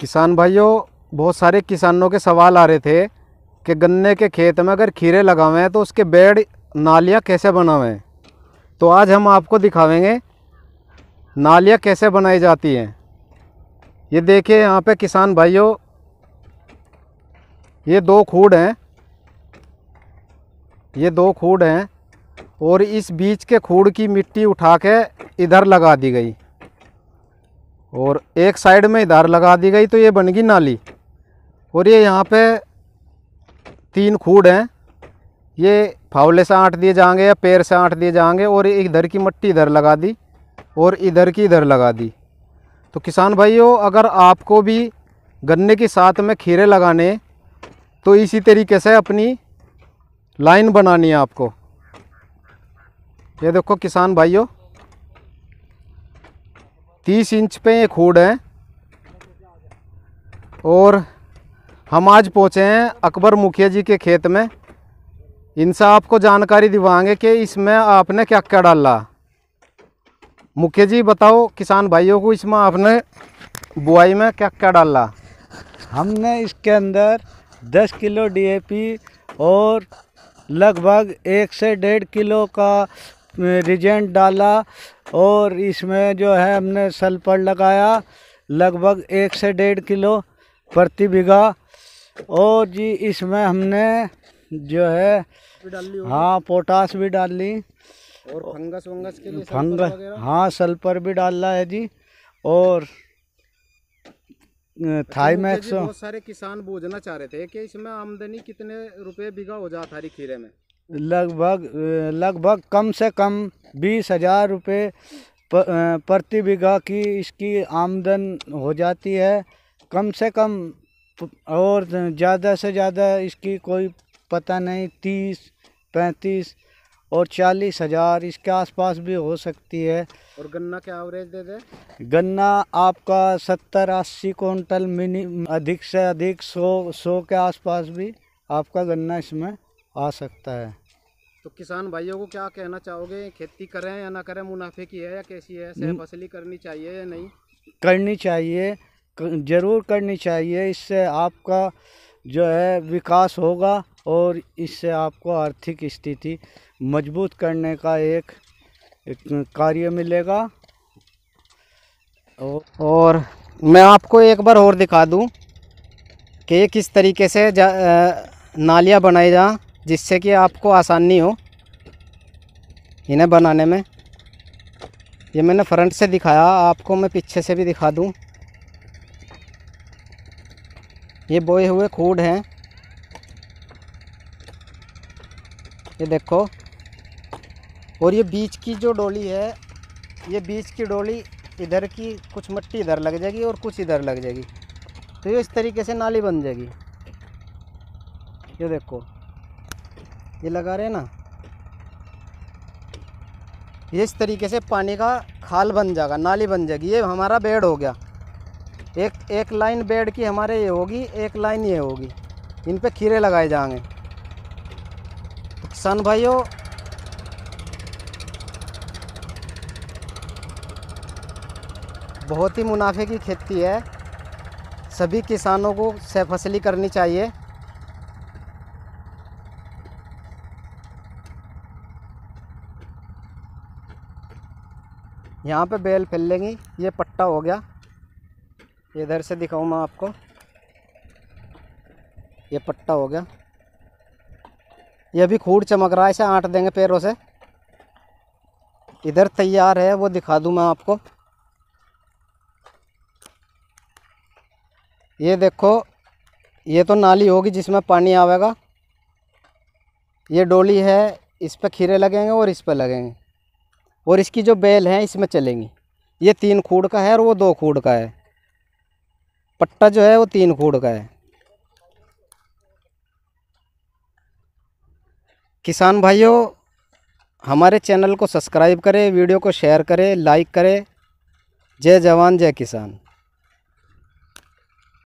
किसान भाइयों बहुत सारे किसानों के सवाल आ रहे थे कि गन्ने के खेत में अगर खीरे लगावें तो उसके बेड नालियाँ कैसे बनावें तो आज हम आपको दिखावेंगे नालियाँ कैसे बनाई जाती हैं ये देखिए यहाँ पे किसान भाइयों ये दो खूड हैं ये दो खूड हैं और इस बीच के खूड की मिट्टी उठा के इधर लगा दी गई और एक साइड में इधार लगा दी गई तो ये बन गई नाली और ये यहाँ पे तीन खूड हैं ये फावले से आँट दिए जाएंगे या पैर से आँट दिए जाएंगे और इधर की मट्टी इधर लगा दी और इधर की इधर लगा दी तो किसान भाइयों अगर आपको भी गन्ने के साथ में खीरे लगाने तो इसी तरीके से अपनी लाइन बनानी है आपको ये देखो किसान भाइयों तीस इंच पे ये खूड है और हम आज पहुँचे हैं अकबर मुखिया जी के खेत में इनसे आपको जानकारी दिवाएंगे कि इसमें आपने क्या क्या डाला मुखिया जी बताओ किसान भाइयों को इसमें आपने बुआई में क्या क्या डाला हमने इसके अंदर 10 किलो डीएपी और लगभग एक से डेढ़ किलो का रिजेंट डाला और इसमें जो है हमने सल्फर लगाया लगभग एक से डेढ़ किलो प्रति बीघा और जी इसमें हमने जो है हाँ पोटास भी डाल ली और फंगस वंगस के लिए फंगस हाँ सल्फर भी डालना है जी और अच्छा, थाईमैक्स बहुत सारे किसान बोझना चाह रहे थे कि इसमें आमदनी कितने रुपए बीघा हो जाता हरी खीरे में लगभग लगभग कम से कम बीस हज़ार रुपये प्रति बीघा की इसकी आमदन हो जाती है कम से कम और ज़्यादा से ज़्यादा इसकी कोई पता नहीं तीस पैंतीस और चालीस हज़ार इसके आसपास भी हो सकती है और गन्ना क्या एवरेज दे दे गन्ना आपका सत्तर अस्सी क्विंटल मिनी अधिक से अधिक सौ सौ के आसपास भी आपका गन्ना इसमें आ सकता है तो किसान भाइयों को क्या कहना चाहोगे खेती करें या ना करें मुनाफे की है या कैसी है सह फसली करनी चाहिए या नहीं करनी चाहिए ज़रूर करनी चाहिए इससे आपका जो है विकास होगा और इससे आपको आर्थिक स्थिति मजबूत करने का एक, एक कार्य मिलेगा और मैं आपको एक बार और दिखा दूं कि किस तरीके से नालियाँ बनाई जाएँ जिससे कि आपको आसानी हो इन्हें बनाने में ये मैंने फ्रंट से दिखाया आपको मैं पीछे से भी दिखा दूं ये बोए हुए खूड हैं ये देखो और ये बीच की जो डोली है ये बीच की डोली इधर की कुछ मिट्टी इधर लग जाएगी और कुछ इधर लग जाएगी तो ये इस तरीके से नाली बन जाएगी ये देखो ये लगा रहे हैं ना ये इस तरीके से पानी का खाल बन जाएगा नाली बन जाएगी ये हमारा बेड हो गया एक एक लाइन बेड की हमारे ये होगी एक लाइन ये होगी इन पे खीरे लगाए जाएंगे तो किसान भाइयों बहुत ही मुनाफे की खेती है सभी किसानों को फसली करनी चाहिए यहाँ पे बेल फैल लेंगी ये पट्टा हो गया इधर से दिखाऊँ मैं आपको ये पट्टा हो गया ये अभी खूट चमक रहा है इसे आँट देंगे पैरों से इधर तैयार है वो दिखा दूँ मैं आपको ये देखो ये तो नाली होगी जिसमें पानी आवेगा ये डोली है इस पर खीरे लगेंगे और इस पर लगेंगे और इसकी जो बेल है इसमें चलेंगी ये तीन खूड़ का है और वो दो खूड़ का है पट्टा जो है वो तीन खूड़ का है किसान भाइयों हमारे चैनल को सब्सक्राइब करें वीडियो को शेयर करें लाइक करें जय जवान जय किसान